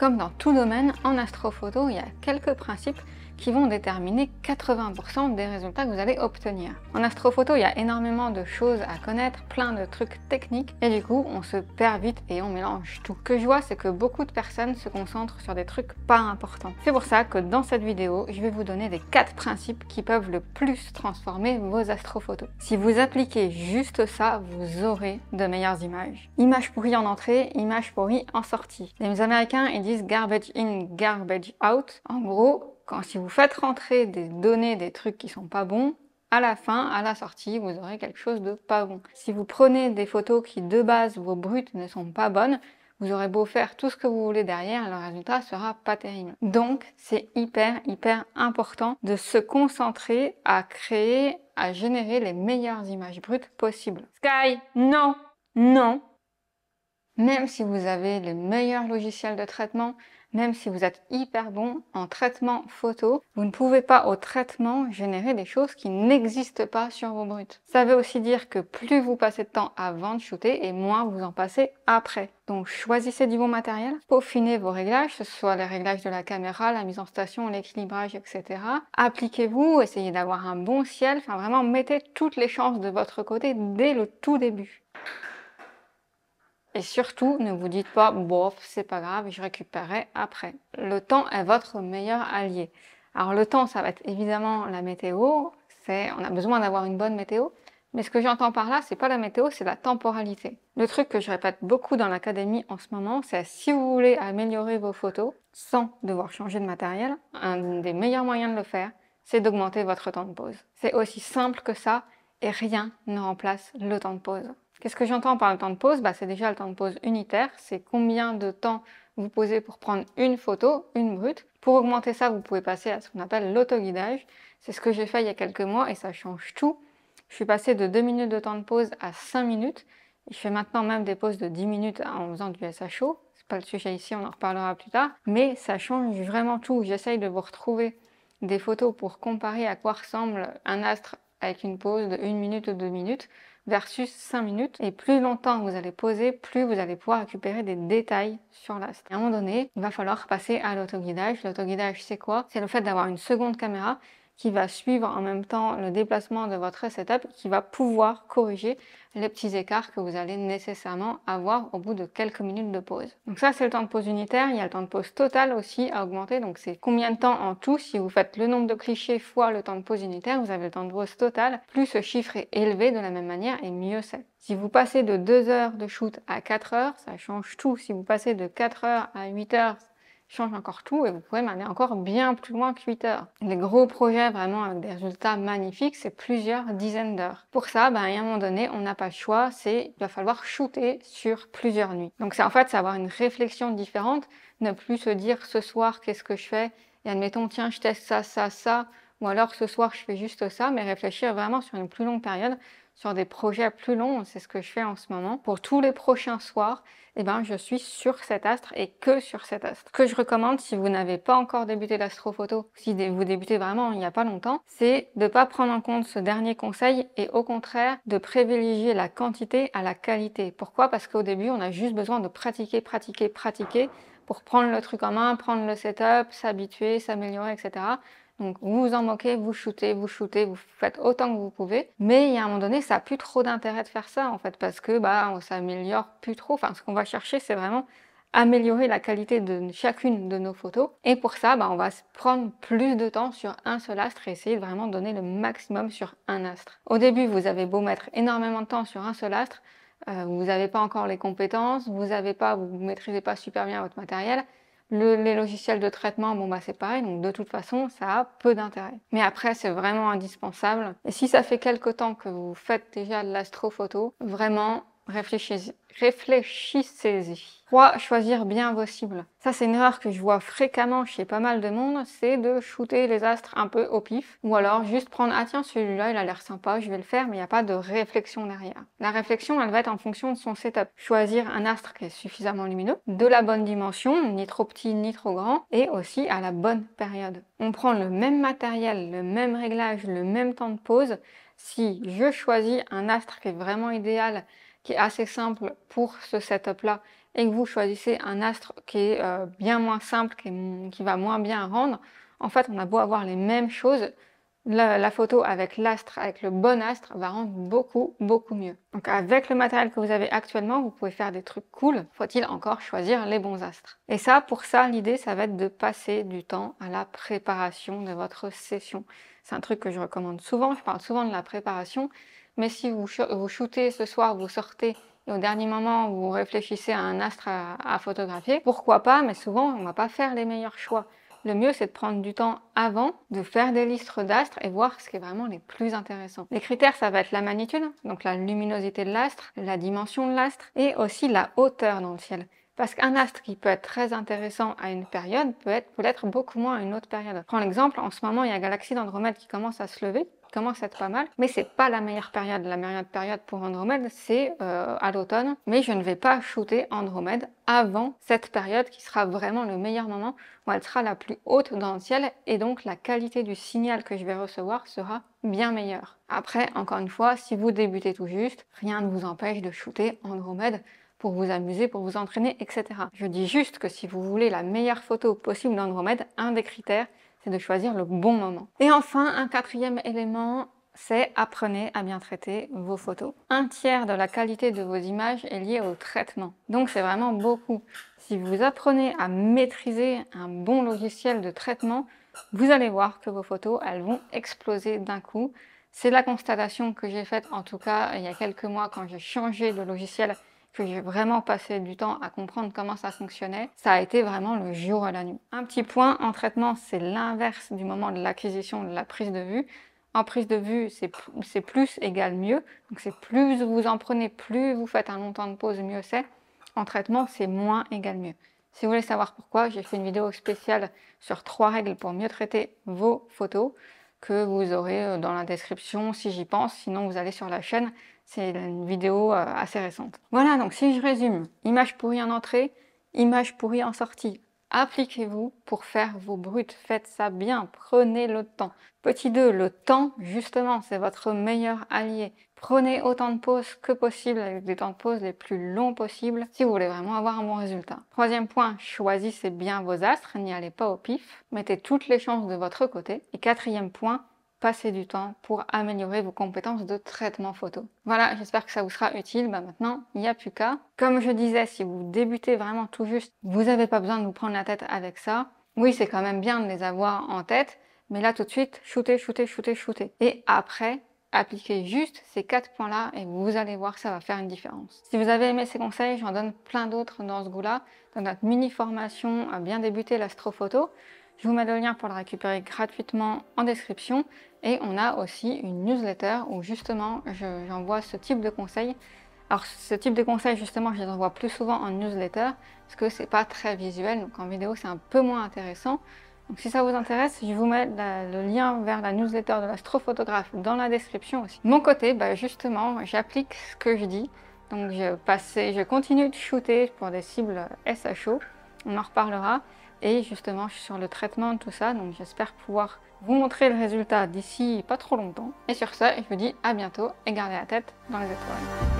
Comme dans tout domaine, en astrophoto, il y a quelques principes qui vont déterminer 80% des résultats que vous allez obtenir. En astrophoto, il y a énormément de choses à connaître, plein de trucs techniques, et du coup, on se perd vite et on mélange tout. Ce que je vois, c'est que beaucoup de personnes se concentrent sur des trucs pas importants. C'est pour ça que dans cette vidéo, je vais vous donner les 4 principes qui peuvent le plus transformer vos astrophotos. Si vous appliquez juste ça, vous aurez de meilleures images. Images pourries en entrée, images pourries en sortie. Les Américains, ils disent garbage in, garbage out. En gros, si vous faites rentrer des données, des trucs qui sont pas bons, à la fin, à la sortie, vous aurez quelque chose de pas bon. Si vous prenez des photos qui de base, vos brutes ne sont pas bonnes, vous aurez beau faire tout ce que vous voulez derrière, le résultat sera pas terrible. Donc, c'est hyper, hyper important de se concentrer à créer, à générer les meilleures images brutes possibles. Sky, non, non. Même si vous avez les meilleurs logiciels de traitement, même si vous êtes hyper bon en traitement photo, vous ne pouvez pas au traitement générer des choses qui n'existent pas sur vos brutes. Ça veut aussi dire que plus vous passez de temps avant de shooter et moins vous en passez après. Donc choisissez du bon matériel, peaufinez vos réglages, que ce soit les réglages de la caméra, la mise en station, l'équilibrage, etc. Appliquez-vous, essayez d'avoir un bon ciel, enfin vraiment mettez toutes les chances de votre côté dès le tout début. Et surtout, ne vous dites pas, bof, c'est pas grave, je récupérerai après. Le temps est votre meilleur allié. Alors le temps, ça va être évidemment la météo, c'est, on a besoin d'avoir une bonne météo, mais ce que j'entends par là, c'est pas la météo, c'est la temporalité. Le truc que je répète beaucoup dans l'académie en ce moment, c'est si vous voulez améliorer vos photos sans devoir changer de matériel, un des meilleurs moyens de le faire, c'est d'augmenter votre temps de pause. C'est aussi simple que ça et rien ne remplace le temps de pause. Qu'est-ce que j'entends par le temps de pause bah, C'est déjà le temps de pause unitaire, c'est combien de temps vous posez pour prendre une photo, une brute. Pour augmenter ça, vous pouvez passer à ce qu'on appelle l'autoguidage. C'est ce que j'ai fait il y a quelques mois et ça change tout. Je suis passée de 2 minutes de temps de pause à 5 minutes. Je fais maintenant même des pauses de 10 minutes en faisant du SHO. C'est pas le sujet ici, on en reparlera plus tard. Mais ça change vraiment tout. J'essaye de vous retrouver des photos pour comparer à quoi ressemble un astre avec une pause de 1 minute ou 2 minutes versus 5 minutes. Et plus longtemps vous allez poser, plus vous allez pouvoir récupérer des détails sur l'ast. À un moment donné, il va falloir passer à l'autoguidage. L'autoguidage, c'est quoi C'est le fait d'avoir une seconde caméra qui va suivre en même temps le déplacement de votre setup, qui va pouvoir corriger les petits écarts que vous allez nécessairement avoir au bout de quelques minutes de pause. Donc ça, c'est le temps de pause unitaire. Il y a le temps de pause total aussi à augmenter. Donc c'est combien de temps en tout Si vous faites le nombre de clichés fois le temps de pause unitaire, vous avez le temps de pause total. Plus ce chiffre est élevé de la même manière, et mieux c'est. Si vous passez de 2 heures de shoot à 4 heures, ça change tout. Si vous passez de 4 heures à 8 heures, change encore tout et vous pouvez m'amener encore bien plus loin que 8 heures. Les gros projets vraiment avec des résultats magnifiques, c'est plusieurs dizaines d'heures. Pour ça, ben, à un moment donné, on n'a pas le choix, c'est il va falloir shooter sur plusieurs nuits. Donc c'est en fait, c'est avoir une réflexion différente, ne plus se dire ce soir qu'est-ce que je fais et admettons tiens je teste ça, ça, ça ou alors ce soir je fais juste ça, mais réfléchir vraiment sur une plus longue période, sur des projets plus longs, c'est ce que je fais en ce moment. Pour tous les prochains soirs, eh ben, je suis sur cet astre et que sur cet astre. Ce que je recommande si vous n'avez pas encore débuté l'astrophoto, si vous débutez vraiment il n'y a pas longtemps, c'est de ne pas prendre en compte ce dernier conseil et au contraire de privilégier la quantité à la qualité. Pourquoi Parce qu'au début, on a juste besoin de pratiquer, pratiquer, pratiquer pour prendre le truc en main, prendre le setup, s'habituer, s'améliorer, etc. Donc vous vous en moquez, vous shootez, vous shootez, vous faites autant que vous pouvez. Mais il y a un moment donné, ça n'a plus trop d'intérêt de faire ça en fait parce que bah on s'améliore plus trop. Enfin, ce qu'on va chercher, c'est vraiment améliorer la qualité de chacune de nos photos. Et pour ça, bah, on va prendre plus de temps sur un seul astre et essayer de vraiment donner le maximum sur un astre. Au début, vous avez beau mettre énormément de temps sur un seul astre, euh, vous n'avez pas encore les compétences, vous ne pas, vous maîtrisez pas super bien votre matériel les logiciels de traitement, bon bah c'est pareil, donc de toute façon ça a peu d'intérêt. Mais après c'est vraiment indispensable. Et si ça fait quelque temps que vous faites déjà de l'astrophoto, vraiment Réfléchissez-y. Choisir bien vos cibles. Ça, c'est une erreur que je vois fréquemment chez pas mal de monde, c'est de shooter les astres un peu au pif. Ou alors juste prendre, ah tiens, celui-là, il a l'air sympa, je vais le faire, mais il n'y a pas de réflexion derrière. La réflexion, elle va être en fonction de son setup. Choisir un astre qui est suffisamment lumineux, de la bonne dimension, ni trop petit, ni trop grand, et aussi à la bonne période. On prend le même matériel, le même réglage, le même temps de pause. Si je choisis un astre qui est vraiment idéal, qui est assez simple pour ce setup-là et que vous choisissez un astre qui est euh, bien moins simple, qui, va moins bien rendre, en fait, on a beau avoir les mêmes choses, la photo avec l'astre, avec le bon astre, va rendre beaucoup, beaucoup mieux. Donc avec le matériel que vous avez actuellement, vous pouvez faire des trucs cool. Faut-il encore choisir les bons astres Et ça, pour ça, l'idée, ça va être de passer du temps à la préparation de votre session. C'est un truc que je recommande souvent, je parle souvent de la préparation. Mais si vous, vous shootez ce soir, vous sortez et au dernier moment, vous réfléchissez à un astre à, photographier, pourquoi pas Mais souvent, on ne va pas faire les meilleurs choix. Le mieux, c'est de prendre du temps avant, de faire des listes d'astres et voir ce qui est vraiment les plus intéressants. Les critères, ça va être la magnitude, donc la luminosité de l'astre, la dimension de l'astre et aussi la hauteur dans le ciel. Parce qu'un astre qui peut être très intéressant à une période peut être l'être beaucoup moins à une autre période. Prends l'exemple, en ce moment, il y a la galaxie d'Andromède qui commence à se lever, qui commence à être pas mal, mais c'est pas la meilleure période. La meilleure période pour Andromède, c'est euh, à l'automne. Mais je ne vais pas shooter Andromède avant cette période qui sera vraiment le meilleur moment où elle sera la plus haute dans le ciel et donc la qualité du signal que je vais recevoir sera bien meilleure. Après, encore une fois, si vous débutez tout juste, rien ne vous empêche de shooter Andromède pour vous amuser, pour vous entraîner, etc. Je dis juste que si vous voulez la meilleure photo possible d'Andromède, un des critères, c'est de choisir le bon moment. Et enfin, un quatrième élément, c'est apprenez à bien traiter vos photos. Un tiers de la qualité de vos images est liée au traitement. Donc c'est vraiment beaucoup. Si vous apprenez à maîtriser un bon logiciel de traitement, vous allez voir que vos photos, elles vont exploser d'un coup. C'est la constatation que j'ai faite en tout cas il y a quelques mois quand j'ai changé de logiciel que j'ai vraiment passé du temps à comprendre comment ça fonctionnait, ça a été vraiment le jour à la nuit. Un petit point, en traitement, c'est l'inverse du moment de l'acquisition, de la prise de vue. En prise de vue, c'est plus égale mieux. Donc c'est plus vous en prenez, plus vous faites un long temps de pause, mieux c'est. En traitement, c'est moins égale mieux. Si vous voulez savoir pourquoi, j'ai fait une vidéo spéciale sur trois règles pour mieux traiter vos photos que vous aurez euh, dans la description si j'y pense. Sinon, vous allez sur la chaîne, c'est une vidéo euh, assez récente. Voilà, donc si je résume, image pourrie en entrée, image pourrie en sortie. Appliquez-vous pour faire vos brutes, faites ça bien, prenez le temps. Petit 2, le temps, justement, c'est votre meilleur allié. Prenez autant de pauses que possible, avec des temps de pause les plus longs possibles, si vous voulez vraiment avoir un bon résultat. Troisième point, choisissez bien vos astres, n'y allez pas au pif, mettez toutes les chances de votre côté. Et quatrième point, passer du temps pour améliorer vos compétences de traitement photo. Voilà, j'espère que ça vous sera utile. Bah, maintenant, il n'y a plus qu'à. Comme je disais, si vous débutez vraiment tout juste, vous n'avez pas besoin de vous prendre la tête avec ça. Oui, c'est quand même bien de les avoir en tête, mais là tout de suite, shooter, shooter, shooter, shooter. Et après, appliquez juste ces quatre points-là et vous allez voir ça va faire une différence. Si vous avez aimé ces conseils, j'en donne plein d'autres dans ce goût-là, dans notre mini formation à bien débuter l'astrophoto. Je vous mets le lien pour le récupérer gratuitement en description. Et on a aussi une newsletter où justement j'envoie ce type de conseils. Alors ce type de conseils justement je les envoie plus souvent en newsletter parce que c'est pas très visuel donc en vidéo c'est un peu moins intéressant. Donc si ça vous intéresse, je vous mets le lien vers la newsletter de l'astrophotographe dans la description aussi. Mon côté, bah justement, j'applique ce que je dis. Donc je, passe, je continue de shooter pour des cibles SHO, on en reparlera. Et justement, je suis sur le traitement de tout ça, donc j'espère pouvoir vous montrer le résultat d'ici pas trop longtemps. Et sur ce, je vous dis à bientôt et gardez la tête dans les étoiles.